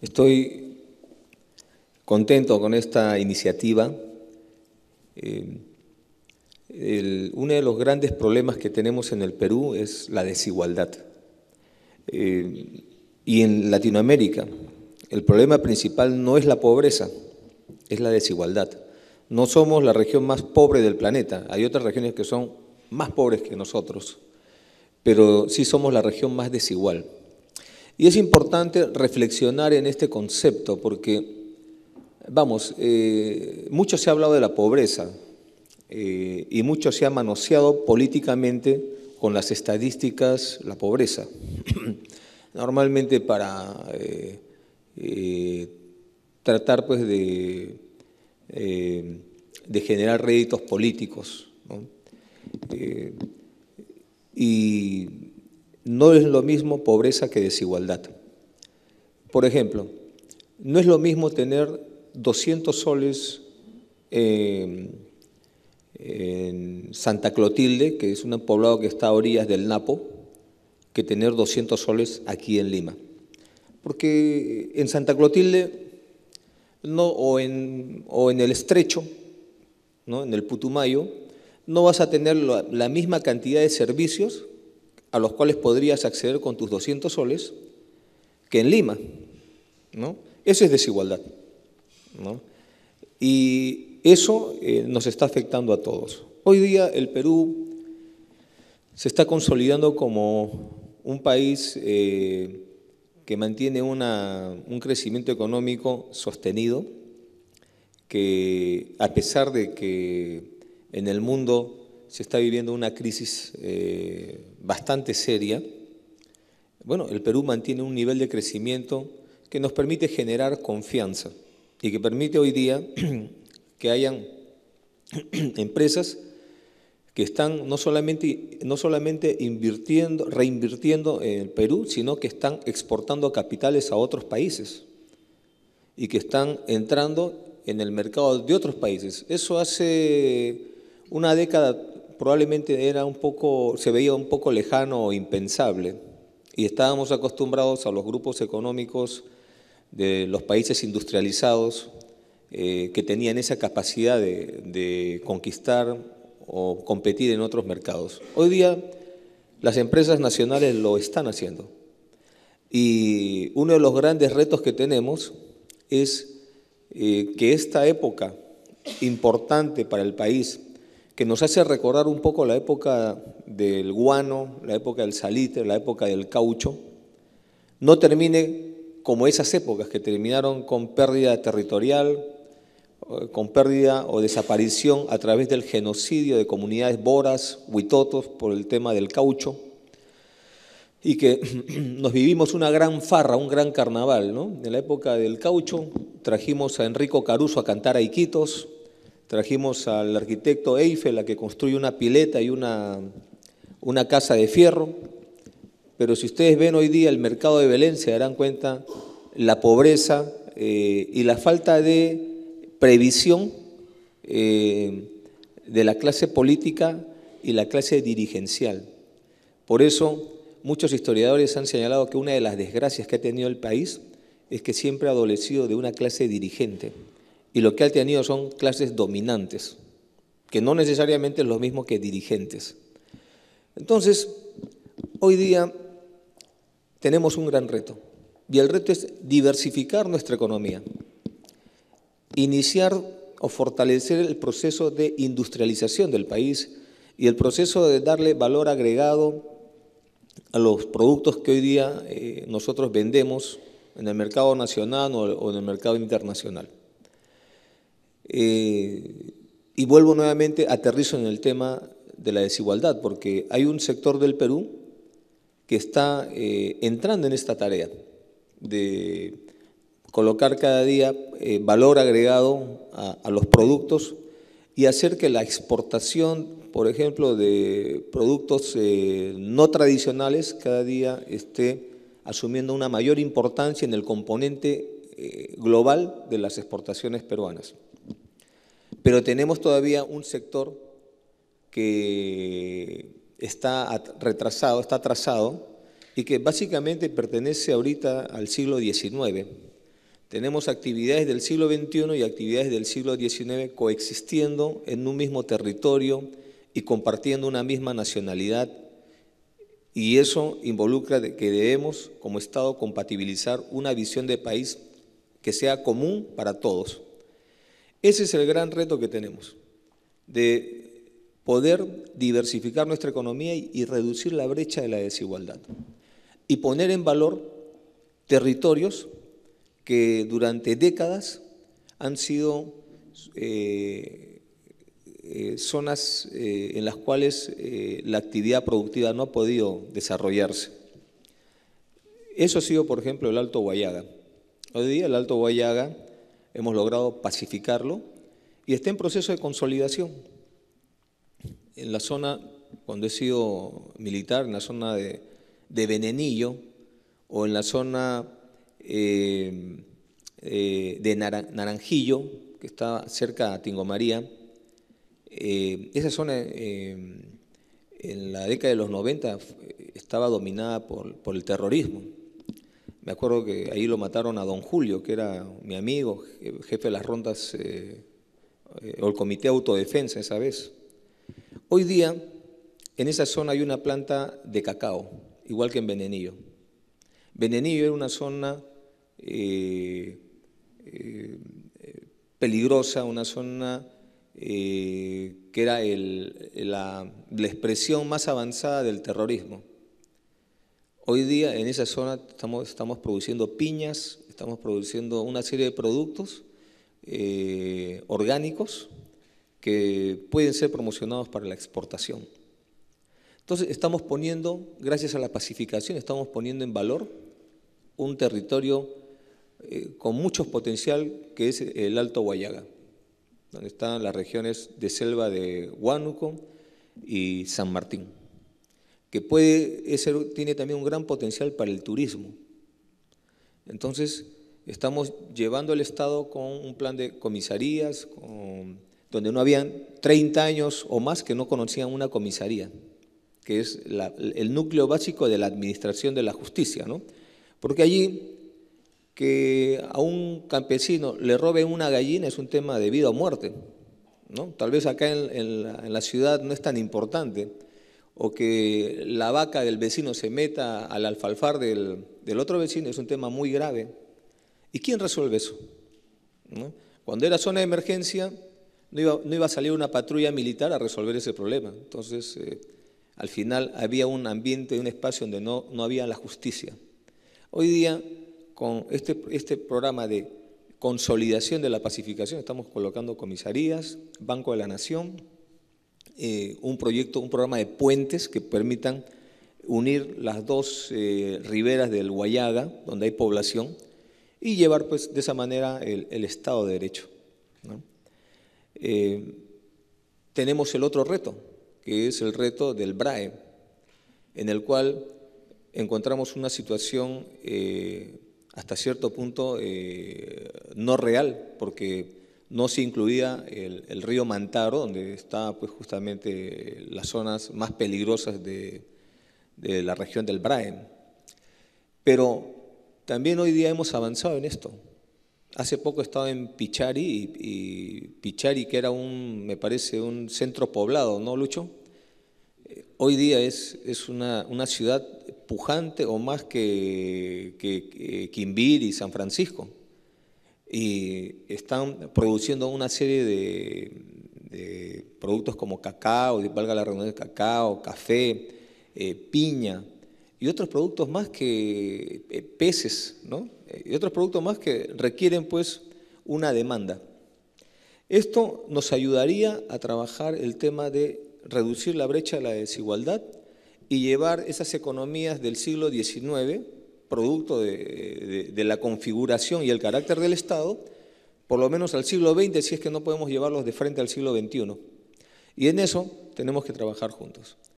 Estoy contento con esta iniciativa. Eh, uno de los grandes problemas que tenemos en el Perú es la desigualdad. Eh, y en Latinoamérica, el problema principal no es la pobreza, es la desigualdad. No somos la región más pobre del planeta, hay otras regiones que son más pobres que nosotros, pero sí somos la región más desigual. Y es importante reflexionar en este concepto porque, vamos, eh, mucho se ha hablado de la pobreza eh, y mucho se ha manoseado políticamente con las estadísticas la pobreza. Normalmente para eh, tratar pues de, de, generar réditos políticos. y no es lo mismo pobreza que desigualdad. Por ejemplo, no es lo mismo tener 200 soles em, en Santa Clotilde, que es un poblado que está a orillas del Napo, que tener 200 soles aquí en Lima. Porque en Santa Clotilde o, en, el estrecho, ¿no? en el Putumayo, no vas a tener la misma cantidad de servicios a los cuales podrías acceder con tus 200 soles que en Lima. ¿no? Eso es desigualdad. ¿no? Y eso eh, nos está afectando a todos. Hoy día el Perú se está consolidando como un país eh, que mantiene un crecimiento económico sostenido, que a pesar de que en el mundo se está viviendo una crisis eh, bastante seria. Bueno, el Perú mantiene un nivel de crecimiento que nos permite generar confianza y que permite hoy día que hayan empresas que están no solamente, no solamente reinvirtiendo en el Perú, sino que están exportando capitales a otros países y que están entrando en el mercado de otros países. Eso hace una década probablemente era un poco, se veía un poco lejano o impensable, y estábamos acostumbrados a los grupos económicos de los países industrializados eh, que tenían esa capacidad de, conquistar o competir en otros mercados. Hoy día las empresas nacionales lo están haciendo. Y uno de los grandes retos que tenemos es eh, que esta época importante para el país, que nos hace recordar un poco la época del guano, la época del salitre, la época del caucho, no termine como esas épocas que terminaron con pérdida territorial, eh, con pérdida o desaparición a través del genocidio de comunidades boras, huitotos, por el tema del caucho, y que nos vivimos una gran farra, un gran carnaval. ¿no? En la época del caucho trajimos a Enrico Caruso a cantar a Iquitos, Trajimos al arquitecto Eiffel la que construye una pileta y una, casa de fierro. Pero si ustedes ven hoy día el mercado de Belén, se darán cuenta la pobreza eh, y la falta de previsión eh, de la clase política y la clase dirigencial. Por eso, muchos historiadores han señalado que una de las desgracias que ha tenido el país es que siempre ha adolecido de una clase dirigente y lo que ha tenido son clases dominantes, que no necesariamente es lo mismo que dirigentes. Entonces, hoy día tenemos un gran reto, y el reto es diversificar nuestra economía, iniciar o fortalecer el proceso de industrialización del país y el proceso de darle valor agregado a los productos que hoy día eh, nosotros vendemos en el mercado nacional o en el mercado internacional. Eh, y vuelvo nuevamente, aterrizo en el tema de la desigualdad, porque hay un sector del Perú que está eh, entrando en esta tarea de colocar cada día eh, valor agregado a, los productos y hacer que la exportación por ejemplo, de productos no tradicionales cada día esté asumiendo una mayor importancia en el componente global de las exportaciones peruanas. Pero tenemos todavía un sector que está retrasado, está atrasado y que básicamente pertenece ahorita al siglo XIX. Tenemos actividades del siglo XXI y actividades del siglo XIX coexistiendo en un mismo territorio y compartiendo una misma nacionalidad y eso involucra que debemos como Estado compatibilizar una visión de país que sea común para todos. Ese es el gran reto que tenemos, de poder diversificar nuestra economía y reducir la brecha de la desigualdad y poner en valor territorios que durante décadas han sido eh, eh, zonas eh, en las cuales la actividad productiva no ha podido desarrollarse. Eso ha sido, por ejemplo, el Alto Guayaga. Hoy día el Alto Guayaga hemos logrado pacificarlo y está en proceso de consolidación. En la zona, cuando he sido militar, en la zona de, de Venenillo o en la zona eh, eh, de Naranjillo, que está cerca a Tingo María, eh, esa zona en la década de los 90 estaba dominada por el terrorismo me acuerdo que ahí lo mataron a don Julio, que era mi amigo, jefe de las rondas, eh, eh, o el comité de autodefensa esa vez. Hoy día, en esa zona hay una planta de cacao, igual que en Venenillo. Venenillo era una zona eh, peligrosa, una zona que era la expresión más avanzada del terrorismo. Hoy día en esa zona estamos, produciendo piñas, estamos produciendo una serie de productos eh, orgánicos que pueden ser promocionados para la exportación. Entonces estamos poniendo, gracias a la pacificación, estamos poniendo en valor un territorio eh, con mucho potencial que es el Alto Guayaga, donde están las regiones de selva de Huánuco y San Martín que puede, tiene también un gran potencial para el turismo. Entonces, estamos llevando al Estado con un plan de comisarías, donde no habían 30 años o más que no conocían una comisaría, que es el núcleo básico de la administración de la justicia, Porque allí que a un campesino le roben una gallina es un tema de vida o muerte, ¿no? Tal vez acá en, en la ciudad no es tan importante, o que la vaca del vecino se meta al alfalfar del, otro vecino es un tema muy grave. ¿Y quién resuelve eso? Cuando era zona de emergencia, no iba, a salir una patrulla militar a resolver ese problema. Entonces, eh, al final había un ambiente, un espacio donde no, no había la justicia. Hoy día, con este, este programa de consolidación de la pacificación, estamos colocando comisarías, Banco de la Nación, eh, un proyecto, un programa de puentes que permitan unir las dos eh, riberas del Guayaga, donde hay población, y llevar pues, de esa manera el, Estado de Derecho. Eh, tenemos el otro reto, que es el reto del BRAE, en el cual encontramos una situación hasta cierto punto no real, porque no se incluía el, río Mantaro, donde está pues justamente las zonas más peligrosas de, la región del Braen. Pero también hoy día hemos avanzado en esto. Hace poco estaba en Pichari, y, Pichari, que era un, me parece, un centro poblado, ¿no, Lucho? Eh, hoy día es, es una, ciudad pujante o más que, que, que Quimbir y San Francisco y están produciendo una serie de, productos como cacao, valga la de cacao, café, eh, piña y otros productos más que eh, peces, ¿no? Y otros productos más que requieren pues una demanda. Esto nos ayudaría a trabajar el tema de reducir la brecha de la desigualdad y llevar esas economías del siglo XIX producto de, la configuración y el carácter del Estado, por lo menos al siglo XX, si es que no podemos llevarlos de frente al siglo XXI. Y en eso tenemos que trabajar juntos.